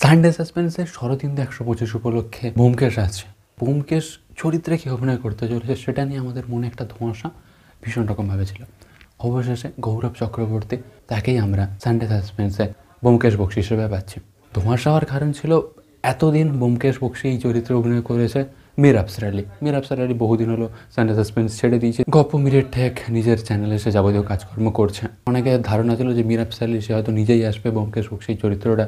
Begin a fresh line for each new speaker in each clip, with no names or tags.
Sunday সাসপেন্সে Sharadindu একশো পঁচিশ উপলক্ষে ব্যোমকেশ আছে ব্যোমকেশ চরিত্রে কী অভিনয় করতে চলেছে সেটা নিয়ে আমাদের মনে একটা ধোঁয়াশা ভীষণ রকমভাবে ছিল অবশেষে গৌরব চক্রবর্তী তাকেই আমরা সানডে সাসপেন্সে ব্যোমকেশ বক্সি হিসেবে পাচ্ছি ধোঁয়াশা হওয়ার কারণ ছিল এতদিন ব্যোমকেশ বক্সি এই চরিত্রে অভিনয় করেছে মীর আফসার আলী মীর আফসার আলী বহুদিন হলো চ্যানেল সাসপেন্স ছেড়ে দিয়েছে গপ মিরের ঠেক নিজের চ্যানেলে সে যাবতীয় কাজকর্ম করছে অনেকে ধারণা ছিল যে মীর আফসার আলী সে হয়তো নিজেই আসবে ব্যোমকেশ হোক সেই চরিত্রটা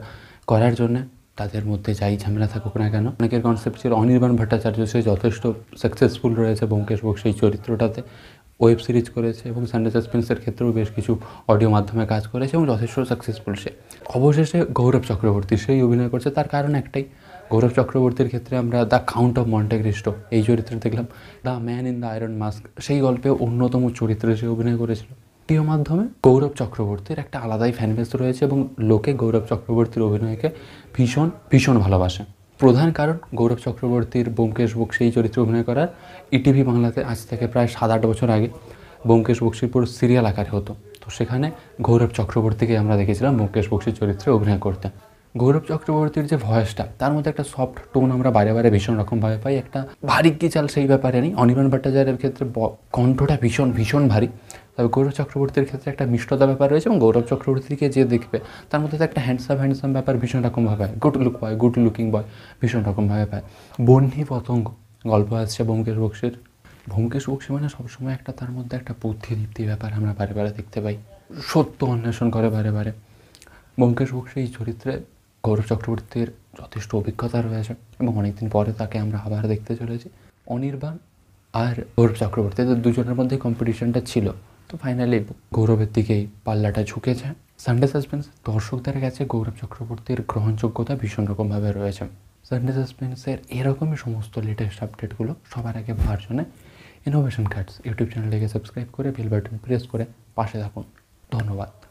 করার জন্য তাদের মধ্যে যাই ঝামেলা থাকুক না কেন অনেকের কনসেপ্ট ছিল অনির্বাণ ভট্টাচার্য সে যথেষ্ট সাকসেসফুল রয়েছে ব্যোমকেশ হোক সেই চরিত্রটাতে ওয়েব সিরিজ করেছে এবং সানডে সাসপেন্সের ক্ষেত্রেও বেশ কিছু অডিও মাধ্যমে কাজ করেছে এবং যথেষ্ট সাকসেসফুল সে অবশেষে গৌরব চক্রবর্তী সেই অভিনয় করছে তার কারণ একটাই গৌরব চক্রবর্তীর ক্ষেত্রে আমরা দ্য কাউন্ট অফ মন্টেক্রিস্টো এই চরিত্রে দেখলাম the man in the iron mask সেই গল্পে অন্যতম চরিত্রে সে অভিনয় করেছিল টিও মাধ্যমে গৌরব চক্রবর্তীর একটা আলাদাই ফ্যানবেস রয়েছে এবং লোকে গৌরব চক্রবর্তীর অভিনয়কে ভীষণ ভীষণ ভালোবাসে প্রধান কারণ গৌরব চক্রবর্তীর বোমকেশ বক্সি এই চরিত্রে অভিনয় করার ইটিভি e বাংলাতে আজ থেকে প্রায় সাত আট বছর আগে বোমকেশ বক্সির পুরো সিরিয়াল আকারে হতো তো সেখানে গৌরব চক্রবর্তীকে আমরা দেখেছিলাম বোমকেশ বক্সির চরিত্রে অভিনয় করতে গৌরব চক্রবর্তীর যে ভয়েসটা তার মধ্যে একটা সফট টোন আমরা বাইরে বাইরে ভীষণ রকমভাবে পাই একটা ভারী কি চাল সেই ব্যাপারে নেই অনির্বাণ ভট্টাচার্যের ক্ষেত্রে কণ্ঠটা ভীষণ ভীষণ ভারী তবে গৌরব চক্রবর্তীর ক্ষেত্রে একটা মিষ্টতা ব্যাপার রয়েছে এবং গৌরব চক্রবর্তীকে যে দেখবে তার মধ্যে তো একটা হ্যান্ডসাম হ্যান্ডসাম ব্যাপার ভীষণ রকমভাবে পায় good look boy good looking boy ভীষণ রকমভাবে পায় বন্যী পতঙ্গ গল্প আসছে ব্যোমকেশ বক্সের ব্যোমকেশ বক্সি মানে সবসময় একটা তার মধ্যে একটা বুদ্ধি দীপ্তি ব্যাপার আমরা বারে বারে দেখতে পাই সত্য অন্বেষণ করে বারে বারে ব্যোমকেশ বক্সি এই চরিত্রে গৌরব চক্রবর্তীর যথেষ্ট অভিজ্ঞতা রয়েছে এবং অনেকদিন পরে তাকে আমরা আবার দেখতে চলেছি অনির্বাণ আর গৌরব চক্রবর্তী তো দুজনের মধ্যে কম্পিটিশনটা ছিল তো ফাইনালি গৌরবের দিকেই পাল্লাটা ঝুঁকেছে সানডে সাসপেন্স দর্শকদের কাছে গৌরব চক্রবর্তীর গ্রহণযোগ্যতা ভীষণ রকমভাবে রয়েছে সানডে সাসপেন্সের এরকমই সমস্ত লেটেস্ট আপডেটগুলো সবার আগে ভার্সনে ইনোভেশন কার্ডস ইউটিউব চ্যানেলটাকে সাবস্ক্রাইব করে বেল বাটন প্রেস করে পাশে থাকুন ধন্যবাদ